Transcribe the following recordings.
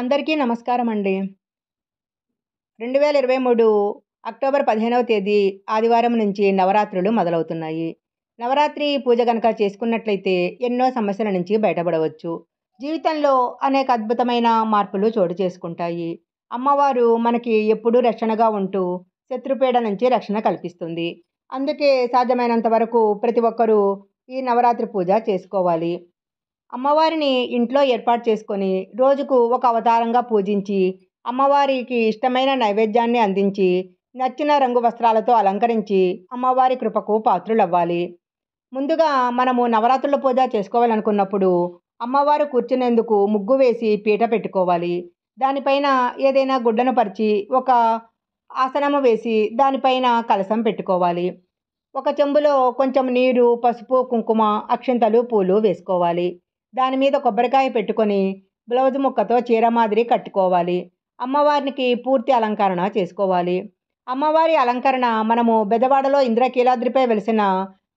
అందరికీ నమస్కారం అండి రెండు వేల ఇరవై మూడు అక్టోబర్ పదిహేనవ తేదీ ఆదివారం నుంచి నవరాత్రులు మొదలవుతున్నాయి నవరాత్రి పూజ కనుక చేసుకున్నట్లయితే ఎన్నో సమస్యల నుంచి బయటపడవచ్చు జీవితంలో అనేక అద్భుతమైన మార్పులు చోటు చేసుకుంటాయి అమ్మవారు మనకి ఎప్పుడూ రక్షణగా ఉంటూ శత్రుపీడ నుంచి రక్షణ కల్పిస్తుంది అందుకే సాధ్యమైనంత వరకు ప్రతి ఒక్కరూ ఈ నవరాత్రి పూజ చేసుకోవాలి అమ్మవారిని ఇంట్లో ఏర్పాటు చేసుకొని రోజుకు ఒక అవతారంగా పూజించి అమ్మవారికి ఇష్టమైన నైవేద్యాన్ని అందించి నచ్చిన రంగు వస్త్రాలతో అలంకరించి అమ్మవారి కృపకు పాత్రులవ్వాలి ముందుగా మనము నవరాత్రుల పూజ చేసుకోవాలనుకున్నప్పుడు అమ్మవారు కూర్చునేందుకు ముగ్గు వేసి పీట పెట్టుకోవాలి దానిపైన ఏదైనా గుడ్డను పరిచి ఒక ఆసనము వేసి దానిపైన కలసం పెట్టుకోవాలి ఒక చెంబులో కొంచెం నీరు పసుపు కుంకుమ అక్షింతలు పూలు వేసుకోవాలి దాని మీద కొబ్బరికాయ పెట్టుకొని బ్లౌజ్ ముక్కతో చీర మాదిరి కట్టుకోవాలి అమ్మవారికి పూర్తి అలంకరణ చేసుకోవాలి అమ్మవారి అలంకరణ మనము బెదవాడలో ఇంద్రకీలాద్రిపై వెలిసిన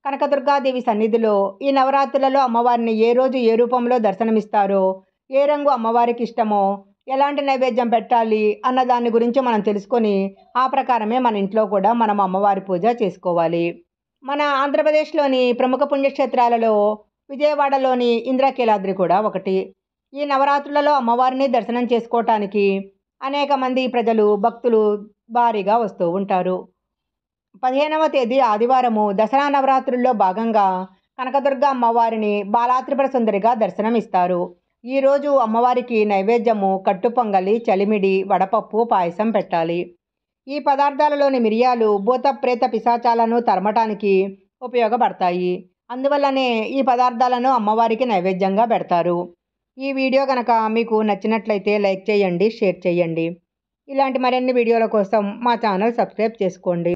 కనకదుర్గాదేవి సన్నిధిలో ఈ నవరాత్రులలో అమ్మవారిని ఏ రోజు ఏ రూపంలో దర్శనమిస్తారో ఏ రంగు అమ్మవారికి ఇష్టమో ఎలాంటి నైవేద్యం పెట్టాలి అన్న దాని గురించి మనం తెలుసుకొని ఆ ప్రకారమే మన ఇంట్లో కూడా మనం అమ్మవారి పూజ చేసుకోవాలి మన ఆంధ్రప్రదేశ్లోని ప్రముఖ పుణ్యక్షేత్రాలలో విజయవాడలోని ఇంద్రకీలాద్రి కూడా ఒకటి ఈ నవరాత్రులలో అమ్మవారిని దర్శనం చేసుకోవటానికి అనేక మంది ప్రజలు భక్తులు భారీగా వస్తూ ఉంటారు పదిహేనవ తేదీ ఆదివారము దసరా నవరాత్రుల్లో భాగంగా కనకదుర్గ అమ్మవారిని బాలాత్రిపర సుందరిగా దర్శనమిస్తారు ఈరోజు అమ్మవారికి నైవేద్యము కట్టుపొంగలి చలిమిడి వడపప్పు పాయసం పెట్టాలి ఈ పదార్థాలలోని మిరియాలు భూత ప్రేత పిశాచాలను తరమటానికి ఉపయోగపడతాయి అందువల్లనే ఈ పదార్థాలను అమ్మవారికి నైవేద్యంగా పెడతారు ఈ వీడియో కనుక మీకు నచ్చినట్లయితే లైక్ చేయండి షేర్ చేయండి ఇలాంటి మరిన్ని వీడియోల కోసం మా ఛానల్ సబ్స్క్రైబ్ చేసుకోండి